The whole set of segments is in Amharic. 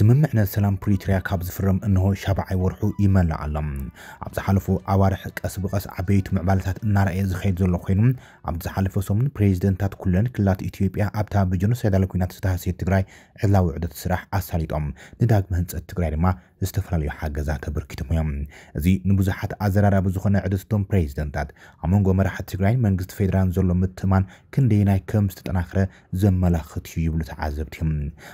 سممعنا سلام بريتريا كاب زفرم انه شبعي ورحو يملع علم عبد حلفو عوارح كسبقس عبيت معبالتات نارأي زخيد زلو خينم عبد حلفو سمن بريزدنتات كلن كلات إثيوبيا عبتا بجنو سيدالكوينات ستهاسي تقراي علاو عدد سراح أساليتهم نداق مهنس التقراي لما ዝተፈላለዩ ሓገዛ ተበርኪቶም እዮም እዚ ንብዙሓት ኣዘራራቢ ዝኾነ ዕድስቶም ፕሬዚደንታት ኣብ መንጎ መራሕቲ ትግራይን መንግስቲ ፌደራልን ዘሎ ምትማን ክንደየናይ ከም ዝተጠናኽረ ዘመላኽት እዩ ይብሉ ተዓዘብቲ እዮም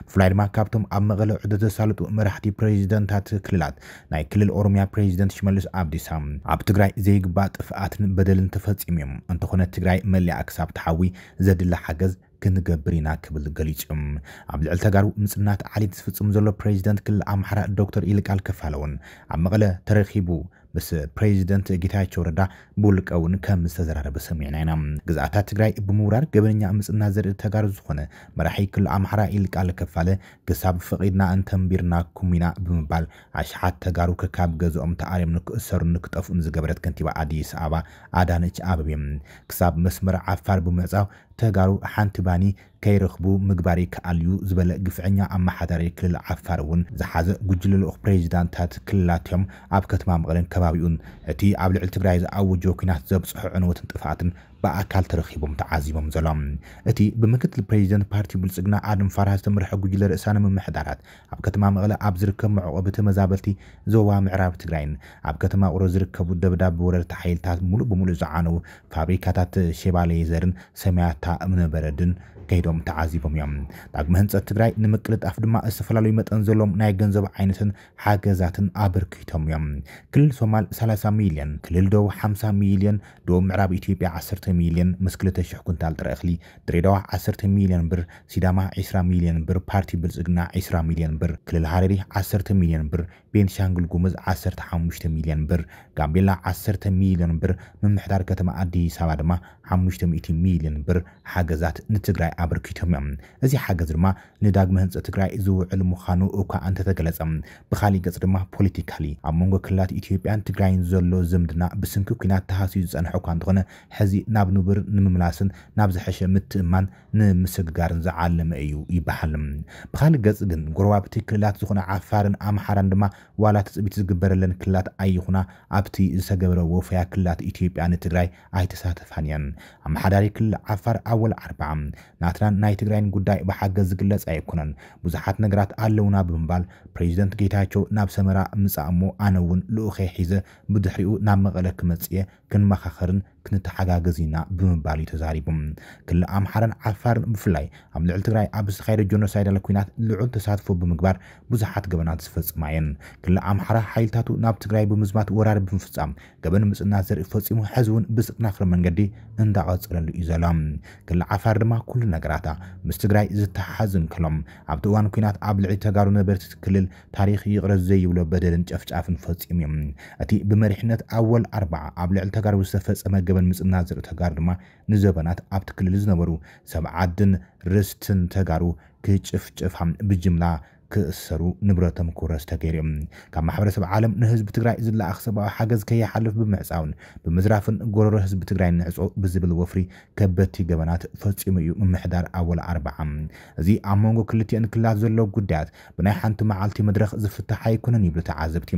ብፍላይ ድማ ካብቶም ኣብ መቐለ ዕደ ዘሳልጡ መራሕቲ ፕሬዚደንታት ክልላት ናይ ክልል ኦሮምያ ፕሬዚደንት ሽመልስ ኣብዲሳ ኣብ ትግራይ ዘይግባእ ጥፍኣትን በደልን ተፈፂሙ እዮም እንተኾነ ትግራይ መሊኣ ክሳብ ተሓዊ ዘድላ ሓገዝ ክንገብር ኢና ክብል ገሊጹ ኣብ ልዕሊ ተጋሩ ምፅናት ዓሊት ዝፍፅም ዘሎ ፕሬዚደንት ክልል ኣምሓራ ዶክተር ኢልቃል ከፋለ እውን ኣብ መቐለ ተረኺቡ ምስ ፕሬዚደንት ጌታቸው ረዳ ብውልቀ እውን ከም ዝተዘራረበ ሰሚዕና ኢና ግዛኣታት ትግራይ ብምውራር ገበነኛ ምፅናት ዘርኢ ተጋሩ ዝኾነ መራሒ ክልል ኣምሓራ ኢልቃል ከፋለ ክሳብ ፈቒድና እንተንቢርና ኩሚና ብምባል ኣሽሓት ተጋሩ ክካብ ገዝኦም ተኣርዮም ንክእሰሩ ንክጠፍኡን ዝገበረት ከንቲባ ኣዲስ ኣበባ ኣዳነች እዮም ክሳብ መስመር ዓፋር ብምዕፃው ተጋሩ ሓንቲ ባኒ ከይረኽቡ ምግባር ይከኣል እዩ ዝበለ ግፍዕኛ ኣመሓዳሪ ክልል ዓፋር እውን ዝሓዘ ጉጅለ ልኡክ ፕሬዚዳንታት ክልላት እዮም ኣብ ከተማ መቐለን ከባቢኡን እቲ ኣብ ልዕሊ ትግራይ ዝኣውጆ ኩናት ዘብፅሑ ዕንወትን ጥፋኣትን ብኣካል ተረኺቦም ተዓዚቦም ዘሎም እቲ ብምክትል ፕሬዚደንት ፓርቲ ብልፅግና ኣድም ፋርሃ ዝተምርሐ ጉጅለ ርእሳነ ምምሕዳራት ኣብ ከተማ መቕለ ኣብ ዝርከብ መዕቆቢ ተመዛበልቲ ዞባ ምዕራብ ትግራይን ኣብ ከተማ ቁሮ ዝርከቡ ደብዳብ ወረርቲ ሓይልታት ሙሉእ ብምሉእ ዝዓነዉ ፋብሪካታት ሸባሌዘርን ሰማያታ እምነበረድን ከይዶም ተዓዚቦም እዮም ዳግመ ህንፀት ትግራይ ንምቅልጣፍ ድማ ዝተፈላለዩ መጠን ዘለዎም ናይ ገንዘብ ዓይነትን ሓገዛትን ኣበርኪቶም እዮም ክልል ሶማል 30 ሚልዮን ክልል ደቡብ 50 ሚልዮን ደቡብ ምዕራብ ኢትዮጵያ 10 ሚልዮን ምስ 2,000 ኩንታል ጥረ እኽሊ ድሬዳዋ 10 ሚልዮን ብር ሲዳማ 20 ሚልዮን ብር ፓርቲ ብልፅግና 20 ሚልዮን ብር ክልል ሃረሪ 10 ሚልዮን ብር ቤንሻንግል ጉሙዝ 15 ሚልዮን ብር ጋምቤላ 10 ሚልዮን ብር ምምሕዳር ከተማ ኣዲስ ኣበባ ድማ 500 ሚልዮን ብር ሓገዛት ንትግራይ ኣበርኪቶም እዮም እዚ ሓገዝ ድማ ንዳግመ ህንፀ ትግራይ ዝውዕል ምዃኑ እኳ እንተተገለፀ ብካሊእ ገጽ ድማ ፖለቲካሊ ኣብ መንጎ ክልላት ኢትዮጵያን ትግራይን ዘሎ ዝምድና ብስንኪ ኩናት ተሃስዩ ዝፀንሐ እኳ እንተኾነ ሕዚ ናብ ንብር ንምምላስን ናብ ዝሐሸ ምትእማን ንምስግጋርን ዝዓለመ እዩ ይበሃል ብካሊእ ገጽ ግን ጎረባብቲ ክልላት ዝኾነ ዓፋርን ኣምሓራን ድማ ዋላ ትፅቢት ዝግበረለን ክልላት ኣይኹና ኣብቲ ዝተገብረ ወፈያ ክልላት ኢትዮጵያ ንትግራይ ኣይተሳተፋን እየን ኣመሓዳሪ ክልል ዓፋር ኣወል ዓርባ ናትና ናይ ትግራይን ጉዳይ ብሓገዝ ዝግለጽ ኣይኮነን ብዙሓት ነገራት ኣለውና ብምባል ፕሬዚደንት ጌታቸው ናብ ሰመራ ምፃእሞ ኣነ እውን ልኡኸ ሒዘ ብድሕሪኡ ናብ መቐለ ክመጽየ ክንመኻኸርን ክንተሓጋገዝ ኢና ብምባል እዩ ተዛሪቡ ክልል ኣምሓረን ዓፋርን ብፍላይ ኣብ ልዕሊ ትግራይ ኣብ ዝተካየደ ጆኖሳይዳለ ኩናት ልዑል ተሳትፎ ብምግባር ብዙሓት ገበናት ዝፈፅማ እየን ክልል ኣምሓራ ሓይልታቱ ናብ ትግራይ ብምዝማት ወራር ብምፍፃም ገበን ምፅናት ዘርኢ ፈፂሙ ሕዚ እውን ብፅናክሪ መንገዲ እንዳቐፅለሉ እዩ ዘሎ ክልል ዓፋር ድማ ኩሉ ነገራታ ምስ ትግራይ ዝተሓሓዝን ከሎም ኣብቲ እዋን ኩናት ኣብ ልዕሊ ተጋሩ ነበርቲ ክልል ታሪክ ይቕረዝ ዘይብሎ በደልን ጨፍጫፍን ፈፂሙ እዮም እቲ ብመሪሕነት ኣወል ኣርባዓ ኣብ ልዕሊ ተጋሩ ዝተፈፀመ ገበን ምፅና ዘርኢ ተጋሩ ድማ ንዘበናት ኣብቲ ክልል ዝነበሩ ሰብዓድን ርስትን ተጋሩ ክጭፍጭፋ ብጅምላ ክእሰሩ ንብረቶም ክውረስ እዮም ካብ ማሕበረሰብ ዓለም ንህዝቢ ትግራይ ዝለኣኽ ሰብኣዊ ሓገዝ ከይሓልፍ ብምዕፃውን ብምዝራፍን ጎረሮ ህዝቢ ትግራይ ንዕፆ ብዝብል ወፍሪ ከበድቲ ገበናት ፈፂሙ እዩ ምምሕዳር ኣብ ወላ ኣርበዓ እዚ ኣብ መንጎ ክልትኤን ክላት ዘሎ ጉዳያት ብናይ ሓንቲ መዓልቲ መድረክ ዝፍታሕ ኣይኮነን ይብሉ ተዓዘብቲ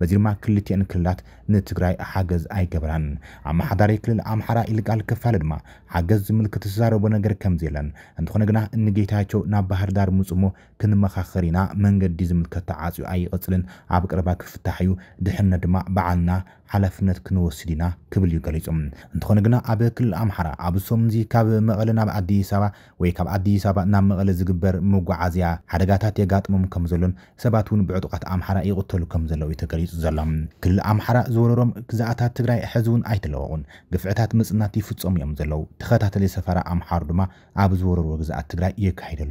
በዚ ድማ ክልትኤን ክልላት ንትግራይ ሓገዝ ኣይገበራን ኣብ ማሓዳሪ ክልል ኣምሓራ ኢልቃል ክፋለ ድማ ሓገዝ ዝምልክት ዝዛረቦ ነገር ከምዘየለን እንትኾነ ግና ንጌታቸው ናብ ባህርዳር ምፅሞ ክንመኻኸር ርኢና መንገዲ ዝምልከት ተዓፅዩ ኣይቕፅልን ኣብ ቅረባ ክፍታሕ እዩ ድሕነት ድማ በዓልና ሓላፍነት ክንወስድ ኢና ክብል እዩ ገሊፆም እንትኾነ ግና ኣብ ክልል ኣምሓራ ኣብ ሶምዚ ካብ መቐለ ናብ ኣዲስ ኣበባ ወይ ካብ ኣዲስ ኣበባ ናብ መቐለ ዝግበር መጓዓዝያ ሓደጋታት የጋጥሞም ከም ዘሎን ሰባት እውን ብዕጡቃት ኣምሓራ ይቕተሉ ከም ዘለው እዩ ተገሊፁ ዘሎ ክልል ኣምሓራ ዝወረሮም ግዛኣታት ትግራይ ሕዚ እውን ኣይተለወቑን ግፍዕታት ምፅናት ይፍፀሙ እዮም ዘለው ተኸታተለ ሰፈራ ኣምሓሩ ድማ ኣብ ዝወረርዎ ግዛኣት ትግራይ የካይድ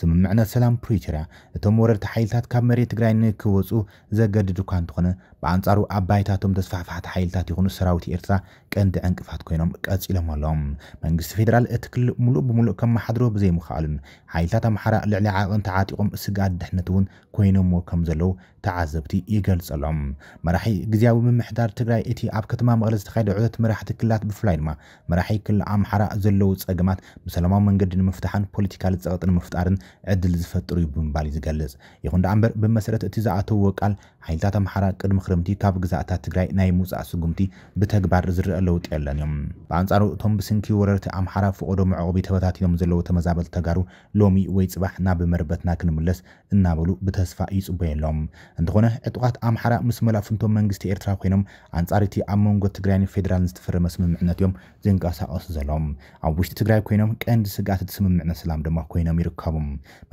ስምምዕነት ሰላም ፕሪቶርያ እቶም ወረርቲ ሓይልታት ካብ መሬት ትግራይ ንክወፁ ዘገድድ እኳ እንትኾነ ብኣንጻሩ ኣባይታቶም ዝፋሕፋሕቲ ሓይልታት ይኹኑ ሰራዊት ኤርትራ ቀንዲ ዕንቅፋት ኮይኖም ቀፂሎም ኣሎም መንግስቲ ፌደራል እቲ ክልል ሙሉእ ብሙሉእ ከመሓድሮ ብዘይምኽኣሉን ሓይልታት ኣምሓራ ልዕሊ ዓቐን ተዓጢቖም ስጋት ድሕነት እውን ኮይኖምዎ ከም ዘለዉ ተዓዘብቲ ይገልጸሎም መራሒ ግዜያዊ ምምሕዳር ትግራይ እቲ ኣብ ከተማ መቐለ ዝተኻየደ ውዕለት መራሕቲ ክልላት ብፍላይ ድማ መራሒ ክልል ኣምሓራ ዘለዉ ፀገማት ብሰላማዊ መንገዲ ንምፍታሕን ፖለቲካል ፀቕጢ ንምፍጣርን ዕድል ዝፈጥሩ እዩ ብምባል እዩ ዝገልጽ ይኹን ደኣ እምበር ብመሰረት እቲ ዝኣተውዎ ቃል ሓይልታት ኣምሓራ ቅድሚ ክረምቲ ካብ ግዛእታት ትግራይ ናይ ምውፃእ ስጉምቲ ብተግባር ዝርአ ለውጢ የለን እዮም ብኣንጻሩ እቶም ብስንኪ ወረርቲ ኣምሓራ ፍቐዶ መዕቆቢ ተበታቲኖም ዘለዉ ተመዛበልቲ ተጋሩ ሎሚ ወይ ፅባሕ ናብ መርበትና ክንምለስ እናበሉ ብተስፋ ይፅበየሎም ኣሎም እንተኾነ ዕጡቃት ኣምሓራ ምስ መላፍንቶም መንግስቲ ኤርትራ ኮይኖም ኣንጻር እቲ ኣብ መንጎ ትግራይን ፌደራልን ዝተፈረመ ስምምዕነት እዮም ዝንቀሳቐሱ ዘሎም ኣብ ውሽጢ ትግራይ ኮይኖም ቀንዲ ስጋት እቲ ስምምዕነት ሰላም ድማ ኮይኖም ይርከቡ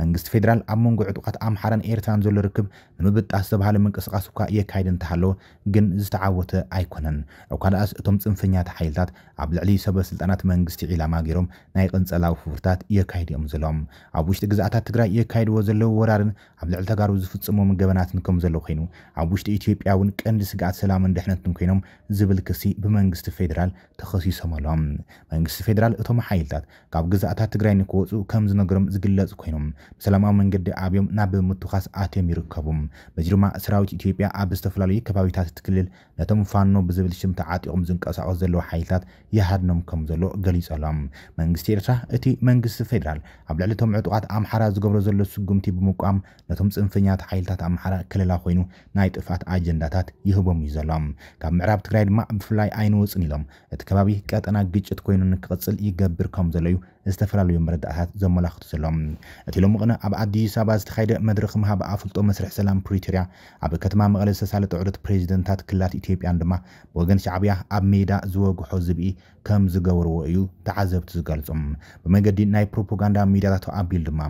መንግስቲ ፌደራል ኣብ መንጎ ዕጡቃት ኣምሓራን ኤርትራን ዘሎ ርክብ ንምብጣስ ዝተባሃለ ምንቀ ምንቅስቓስ እኳ የካይድ እንተሃለወ ግን ዝተዓወተ ኣይኮነን እኳ ደኣስ እቶም ፅንፈኛት ሓይልታት ኣብ ልዕሊ ሰበስልጣናት መንግስቲ ዒላማ ገይሮም ናይ ቅንፀላዊ ክፍርታት የካይድ እዮም ዘሎም ኣብ ውሽጢ ግዛኣታት ትግራይ የካይድዎ ዘለዉ ወራርን ኣብ ልዕሊ ተጋሩ ዝፍፅሞም ገበናትን ከም ዘሎ ኮይኑ ኣብ ውሽጢ ኢትዮጵያ እውን ቀንዲ ስጋኣት ሰላምን ድሕነትን ኮይኖም ዝብል ክሲ ብመንግስቲ ፌደራል ተኸሲሶም ኣሎም መንግስቲ ፌደራል እቶም ሓይልታት ካብ ግዛኣታት ትግራይ ንክወፁ ከም ዝነገሮም ዝግለፅ ኮይኖም ብሰላማዊ መንገዲ ኣብዮም ናብ ምትኻስ ኣትዮም ይርከቡ በዚ ድማ ሰራዊት ኢትዮጵያ ኣብ ዝተፈላለዩ ከባቢታት እቲ ክልል ነቶም ፋኖ ብዝብል ሽም ተዓጢቖም ዝንቀሳቐሱ ዘለዎ ሓይልታት ይሃድኖም ከም ዘሎ ገሊፀሎም መንግስቲ ኤርትራ እቲ መንግስቲ ፌደራል ኣብ ልዕሊ እቶም ዕጡቃት ኣምሓራ ዝገብሮ ዘሎ ስጉምቲ ብምቋም ነቶም ፅንፈኛት ሓይልታት ኣምሓራ ክልላ ኮይኑ ናይ ጥፋት ኣጀንዳታት ይህቦም እዩ ዘሎም ካብ ምዕራብ ትግራይ ድማ ብፍላይ ኣይንወፅን ኢሎም እቲ ከባቢ ቀጠና ግጭት ኮይኑ ንክቅፅል ይገብር ከም ዘሎ እዩ ዝተፈላለዩ መረዳእታት ዘመላኽቱ ዘሎም እቲ ሎም ቕነ ኣብ ኣዲስ ኣበባ ዝተኻይደ መድረክ ምሃብ ኣፍልጦ መስርሕ ሰላም ፕሪቶርያ ኣብ ከተማ መቐለ ዝተሳለጠ ውዕለት ፕሬዚደንታት ክላት ኢትዮጵያን ድማ ብወገን ሻዕብያ ኣብ ሜዳ ዝወግሖ ዝብኢ ከም ዝገበርዎ እዩ ተዓዘብቲ ዝገልፆም ብመገዲ ናይ ፕሮፓጋንዳ ሚድያታት ኣቢሉ ድማ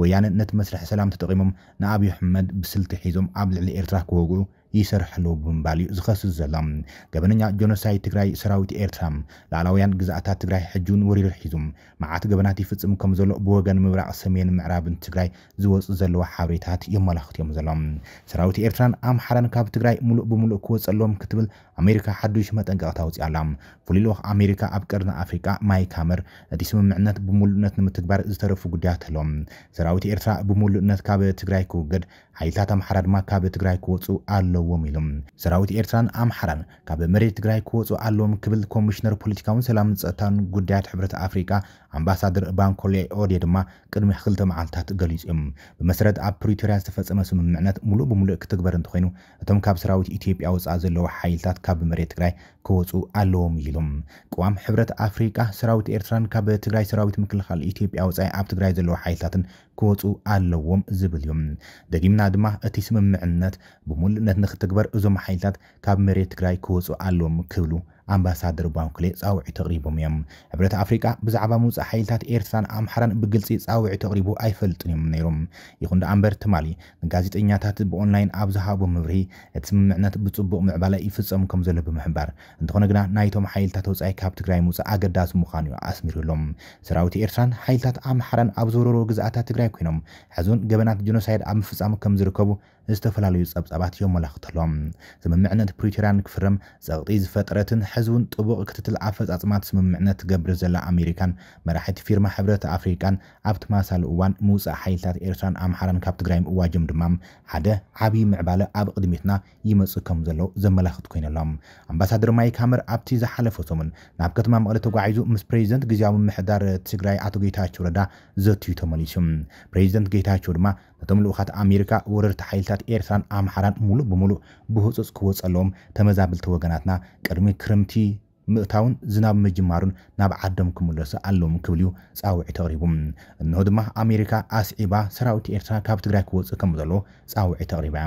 ወያነ ነቲ መስርሕ ሰላም ተጠቒሞም ንኣብዪ ኣሕመድ ብስልቲ ሒዞም ኣብ ልዕሊ ኤርትራ ክወግዑ ይሰርሐሉ ብምባል እዩ ዝኸስስ ዘሎ ገበነኛ ጆኖሳይድ ትግራይ ሰራዊት ኤርትራ ላዕላውያን ግዛእታት ትግራይ ሕጁን ወሪር ሒዙ መዓት ገበናት ይፍፅም ከም ዘሎ ብወገን ምብራቅ ሰሜን ምዕራብን ትግራይ ዝወፅእ ዘለዎ ሓበሬታት የመላኽት እዮም ዘሎ ሰራዊት ኤርትራን ኣምሓራን ካብ ትግራይ ሙሉእ ብምሉእ ክወፀሎም ክትብል ኣሜሪካ ሓዱሽ መጠንቀቕታ ውፅእ ኣላ ፍሉይ ልክ ኣሜሪካ ኣብ ቀርኒ ኣፍሪቃ ማይ ካመር እቲ ስምምዕነት ብምሉእነት ንምትግባር ዝተረፉ ጉዳያት ኣለዎም ሰራዊት ኤርትራ ብምሉእነት ካብ ትግራይ ክውገድ ሓይልታት ኣምሓራ ድማ ካብ ትግራይ ክወፁ ኣለዎ ኣለዎም ኢሎም ሰራዊት ኤርትራን ኣምሓራን ካብ መሬት ትግራይ ክወፁ ኣለዎም ክብል ኮሚሽነር ፖለቲካውን ሰላም ፀጥታን ጉዳያት ሕብረት ኣፍሪቃ ኣምባሳደር ባንኮሌ ኦዴ ድማ ቅድሚ ክልተ መዓልትታት ገሊፁ እዮም ብመሰረት ኣብ ፕሪቶርያ ዝተፈፀመ ስምምዕነት ሙሉእ ብምሉእ ክትግበር እንተኮይኑ እቶም ካብ ሰራዊት ኢትዮጵያ ወፃእ ዘለዎ ሓይልታት ካብ መሬት ትግራይ ክወፁ ኣለዎም ኢሎም ቅዋም ሕብረት ኣፍሪቃ ሰራዊት ኤርትራን ካብ ትግራይ ሰራዊት ምክልኻል ኢትዮጵያ ወፃኢ ኣብ ትግራይ ዘለዎ ሓይልታትን ክወፁ ኣለዎም ዝብል እዩ ደጊምና ድማ እቲ ስምምዕነት ብሙሉእነት ንክትግበር እዞም ሓይልታት ካብ መሬት ትግራይ ክወፁ ኣለዎም ክብሉ ኣምባሳደር ባንክሌ ፃውዒ ተቕሪቦም እዮም ሕብረት ኣፍሪቃ ብዛዕባ ምውፃእ ሓይልታት ኤርትራን ኣምሓራን ብግልፂ ፃውዒ ተቕሪቡ ኣይፈልጥን እዮም ነይሮም ይኹን ዳ እምበር ትማሊ ንጋዜጠኛታት ብኦንላይን ኣብ ዝሃቦ ምብርሂ እቲ ስምምዕነት ብፅቡቅ ምዕባለ ይፍፀሙ ከም ዘሎ ብምሕባር እንትኾነ ግና ናይቶም ሓይልታት ወፃኢ ካብ ትግራይ ምውፃእ ኣገዳሲ ምዃኑ እዩ ኣስሚሩሎም ሰራዊት ኤርትራን ሓይልታት ኣምሓራን ኣብ ዘወረሮ ግዝኣታት ትግራይ ኮይኖም ሕዙን ገበናት ጀኖሳይድ ኣብ ምፍፃሙ ከም ዝርከቡ ዝተፈላለዩ ጸብጻባት የመላኽተሎም ስምምዕነት ፕሪቶርያን ክፍርም ጸቕጢ ዝፈጥረትን ሕዝውን ጥቡቕ ክትትል ኣፈጻጽማት ስምምዕነት ትገብር ዘላ ኣሜሪካን መራሕቲ ፊርማ ሕብረት ኣፍሪካን ኣብ ተመሳሳሊ እዋን ምውፃእ ሓይልታት ኤርትራን ኣምሓራን ካብ ትግራይ ምእዋጆም ድማ ሓደ ዓብዪ ምዕባለ ኣብ ቅድሚትና ይመፁ ከም ዘሎ ዘመላኽት ኮይኑሎም ኣምባሳደር ማይ ካመር ኣብቲ ዝሓለፈ ሰሙን ናብ ከተማ መቕለ ተጓዒዙ ምስ ፕሬዚደንት ግዜያዊ ምሕዳር ትግራይ ኣቶ ጌታቸው ረዳ ዘትዩ ተመሊሱ ፕሬዚደንት ጌታቸው ድማ ነቶም ልኡኻት ኣሜሪካ ወረርቲ ሓይልታት ግዛት ኤርትራን ኣምሓራን ሙሉእ ብምሉእ ብህፁፅ ክወፀሎም ተመዛብልቲ ወገናትና ቅድሚ ክርምቲ ምእታውን ዝናብ ምጅማሩን ናብ ዓዶም ክምለሱ ኣለዎም ክብል እዩ ፃውዒ ተቕሪቡ እንሆ ድማ ኣሜሪካ ኣስዒባ ሰራዊት ኤርትራ ካብ ትግራይ ክወፅእ ከም ዘለዎ ፃውዒ ተቕሪባ እያ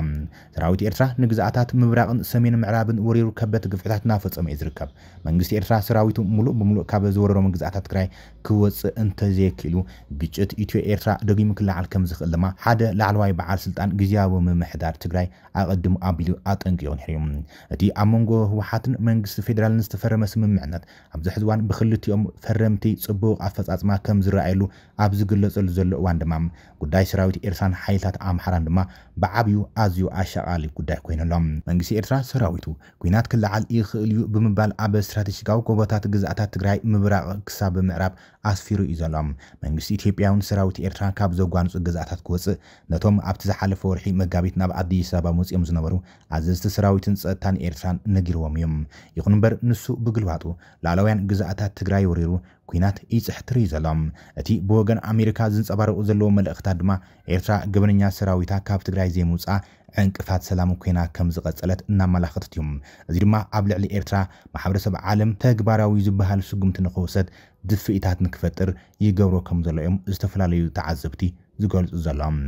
ሰራዊት ኤርትራ ንግዛኣታት ምብራቕን ሰሜን ምዕራብን ወሪሩ ከበት ግፍዕታት እናፈፀመ እዩ ዝርከብ መንግስቲ ኤርትራ ሰራዊቱ ሙሉእ ብምሉእ ካብ ዝወረሮም ግዛኣታት ትግራይ ክወፅእ እንተዘይክእሉ ግጭት ኢትዮ ኤርትራ ደጊሙ ክላዓል ከም ዝኽእል ድማ ሓደ ላዕለዋይ በዓል ስልጣን ግዜያዊ ምምሕዳር ትግራይ ኣቐድሙ ኣቢሉ ንሕር እዩ እቲ ኣብ መንጎ ህወሓትን መንግስቲ ፌደራልን ዝተፈረመ ስምምዕነት ኣብዚ ሕዚ እዋን ብክልቲኦም ፈረምቲ ፅቡቅ ኣፈፃፅማ ከም ዝረኣየሉ ኣብ ዝግለፀሉ ዘሎ እዋን ድማ ጉዳይ ሰራዊት ኤርትራን ሓይልታት ኣምሓራን ድማ ብዓብዩ ኣዝዩ ኣሸቃሊ ጉዳይ ኮይኑሎም መንግስቲ ኤርትራ ሰራዊቱ ኩናት ክላዓል ይኽእል እዩ ብምባል ኣብ እስትራቴጂካዊ ጎቦታት ግዛእታት ትግራይ ምብራቅ ክሳብ ምዕራብ ኣስፊሩ እዩ ዘሎም መንግስቲ ኢትዮጵያውን ሰራዊት ኤርትራ ካብ ዘጓንፁ ግዛእታት ክወፅእ ነቶም ኣብቲ ዝሓለፈ ወርሒ መጋቢት ናብ ኣዲስ ኣበባ መፅኦም ዝነበሩ ኣዘዝቲ ሰራዊትን ፀጥታን ኤርትራን ነጊርዎም እዮም ይኹን እምበር ንሱ ብግ ምግልባጡ ላዕለውያን ግዛኣታት ትግራይ ወሪሩ ኩናት ይፅሕትር እዩ ዘሎ እቲ ብወገን ኣሜሪካ ዝንፀባረቑ ዘለዎ መልእኽታት ድማ ኤርትራ ግብንኛ ሰራዊታ ካብ ትግራይ ዘይምውፃእ ዕንቅፋት ሰላም ኮይና ከም ዝቐፀለት እናመላኽተት እዩ እዚ ድማ ኣብ ልዕሊ ኤርትራ ማሕበረሰብ ዓለም ተግባራዊ ዝበሃል ስጉምቲ ንክውሰድ ድፍኢታት ንክፈጥር ይገብሮ ከም ዘሎ እዮም ዝተፈላለዩ ተዓዘብቲ ዝገልፁ ዘሎም